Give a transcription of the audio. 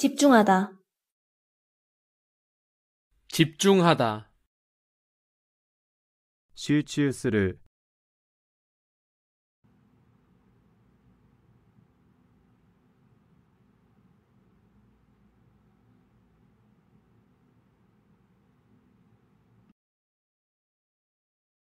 집중하다 집중하다 集中す를